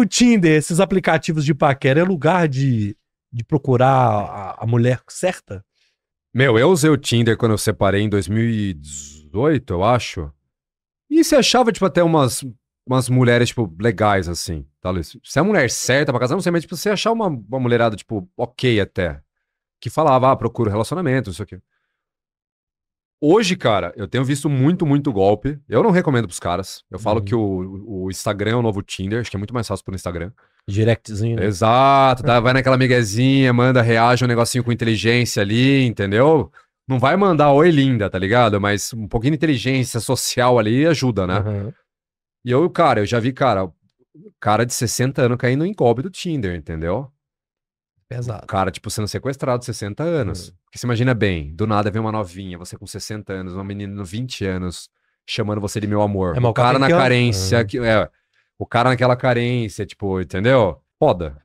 o Tinder, esses aplicativos de paquera, é lugar de, de procurar a, a mulher certa? Meu, eu usei o Tinder quando eu separei em 2018, eu acho. E você achava, tipo, até umas, umas mulheres, tipo, legais, assim, tá, Luiz? Se é a mulher certa pra casar, não sei, mas, tipo, você achar uma, uma mulherada, tipo, ok até. Que falava, ah, procuro relacionamento, não sei o quê. Hoje, cara, eu tenho visto muito, muito golpe. Eu não recomendo pros caras. Eu falo uhum. que o, o Instagram é o novo Tinder. Acho que é muito mais fácil pelo Instagram. Directzinho. Né? Exato. Tá? Vai naquela miguezinha, manda, reage um negocinho com inteligência ali, entendeu? Não vai mandar oi linda, tá ligado? Mas um pouquinho de inteligência social ali ajuda, né? Uhum. E eu, cara, eu já vi, cara, cara de 60 anos caindo em golpe do Tinder, entendeu? Pesado. O cara, tipo, sendo sequestrado 60 anos. Uhum. Porque você imagina bem, do nada vem uma novinha, você com 60 anos, uma menina de 20 anos, chamando você de meu amor. É, o cara na carência. Uhum. Que, é, o cara naquela carência, tipo, entendeu? Foda.